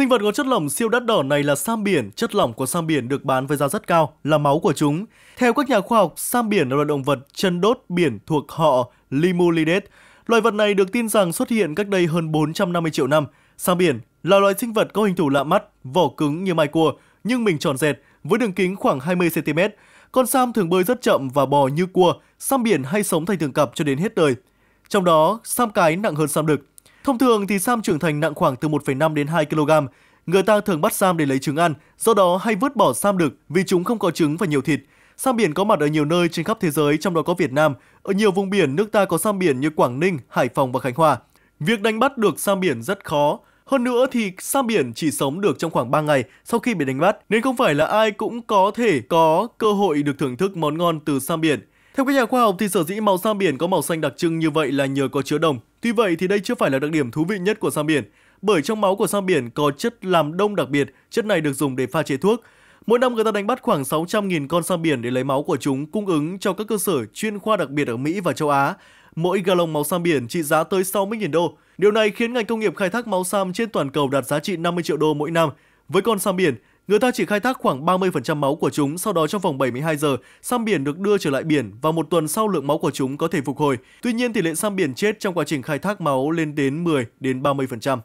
Sinh vật có chất lỏng siêu đắt đỏ này là sam biển. Chất lỏng của sam biển được bán với giá rất cao là máu của chúng. Theo các nhà khoa học, sam biển là loài động vật chân đốt biển thuộc họ Limulidae. Loài vật này được tin rằng xuất hiện cách đây hơn 450 triệu năm. Sam biển là loài sinh vật có hình thù lạ mắt, vỏ cứng như mai cua, nhưng mình tròn dẹt với đường kính khoảng 20cm. Con sam thường bơi rất chậm và bò như cua, sam biển hay sống thành thường cặp cho đến hết đời. Trong đó, sam cái nặng hơn sam đực. Thông thường thì sam trưởng thành nặng khoảng từ 1,5 đến 2 kg. Người ta thường bắt sam để lấy trứng ăn, do đó hay vứt bỏ sam đực vì chúng không có trứng và nhiều thịt. Sam biển có mặt ở nhiều nơi trên khắp thế giới, trong đó có Việt Nam. Ở nhiều vùng biển, nước ta có sam biển như Quảng Ninh, Hải Phòng và Khánh Hòa. Việc đánh bắt được sam biển rất khó. Hơn nữa thì sam biển chỉ sống được trong khoảng 3 ngày sau khi bị đánh bắt, nên không phải là ai cũng có thể có cơ hội được thưởng thức món ngon từ sam biển. Theo các nhà khoa học thì sở dĩ màu sao biển có màu xanh đặc trưng như vậy là nhờ có chứa đồng. Tuy vậy thì đây chưa phải là đặc điểm thú vị nhất của sao biển, bởi trong máu của sao biển có chất làm đông đặc biệt, chất này được dùng để pha chế thuốc. Mỗi năm người ta đánh bắt khoảng 600.000 con sao biển để lấy máu của chúng cung ứng cho các cơ sở chuyên khoa đặc biệt ở Mỹ và châu Á. Mỗi gallon máu sao biển trị giá tới 60.000 đô. Điều này khiến ngành công nghiệp khai thác máu sam trên toàn cầu đạt giá trị 50 triệu đô mỗi năm. Với con sao biển, Người ta chỉ khai thác khoảng 30% máu của chúng, sau đó trong vòng 72 giờ, sam biển được đưa trở lại biển và một tuần sau lượng máu của chúng có thể phục hồi. Tuy nhiên, tỷ lệ sam biển chết trong quá trình khai thác máu lên đến 10 đến 30%.